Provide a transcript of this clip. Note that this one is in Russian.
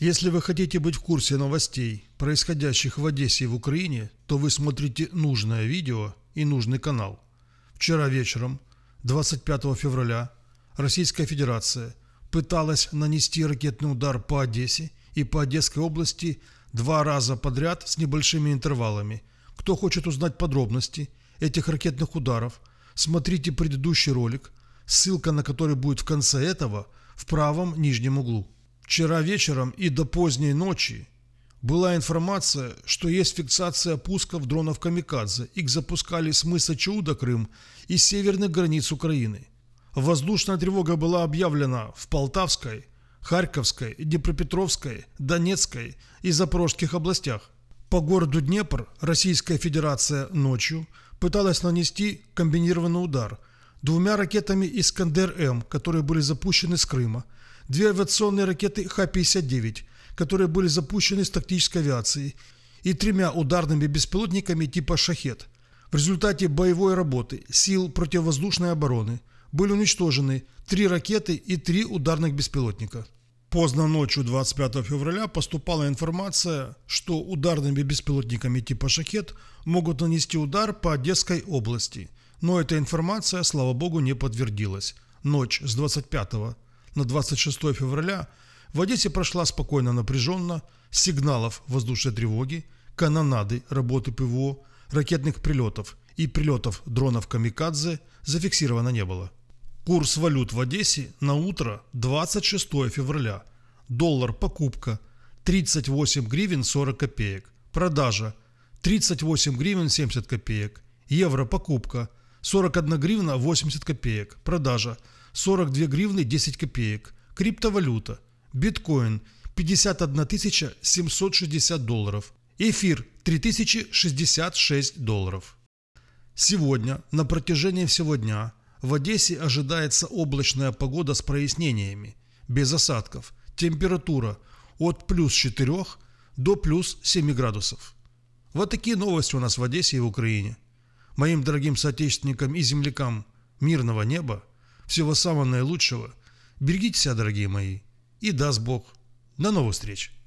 Если вы хотите быть в курсе новостей, происходящих в Одессе и в Украине, то вы смотрите нужное видео и нужный канал. Вчера вечером, 25 февраля, Российская Федерация пыталась нанести ракетный удар по Одессе и по Одесской области два раза подряд с небольшими интервалами. Кто хочет узнать подробности этих ракетных ударов, смотрите предыдущий ролик, ссылка на который будет в конце этого в правом нижнем углу. Вчера вечером и до поздней ночи была информация, что есть фиксация пусков дронов «Камикадзе». Их запускали с мыса Чауда Крым и северных границ Украины. Воздушная тревога была объявлена в Полтавской, Харьковской, Днепропетровской, Донецкой и Запорожских областях. По городу Днепр Российская Федерация ночью пыталась нанести комбинированный удар двумя ракетами «Искандер-М», которые были запущены с Крыма – две авиационные ракеты Х-59, которые были запущены с тактической авиации, и тремя ударными беспилотниками типа «Шахет». В результате боевой работы сил противовоздушной обороны были уничтожены три ракеты и три ударных беспилотника. Поздно ночью 25 февраля поступала информация, что ударными беспилотниками типа «Шахет» могут нанести удар по Одесской области. Но эта информация, слава богу, не подтвердилась. Ночь с 25 на 26 февраля в Одессе прошла спокойно напряженно, сигналов воздушной тревоги, канонады работы ПВО, ракетных прилетов и прилетов дронов «Камикадзе» зафиксировано не было. Курс валют в Одессе на утро 26 февраля. Доллар покупка 38 гривен 40 копеек. Продажа 38 гривен 70 копеек. Евро покупка 41 гривна 80 копеек. Продажа 42 гривны 10 копеек. Криптовалюта. Биткоин 51 760 долларов. Эфир 3066 долларов. Сегодня, на протяжении всего дня, в Одессе ожидается облачная погода с прояснениями, без осадков. Температура от плюс 4 до плюс 7 градусов. Вот такие новости у нас в Одессе и в Украине. Моим дорогим соотечественникам и землякам мирного неба – всего самого наилучшего. Берегите себя, дорогие мои. И даст Бог. До новых встреч.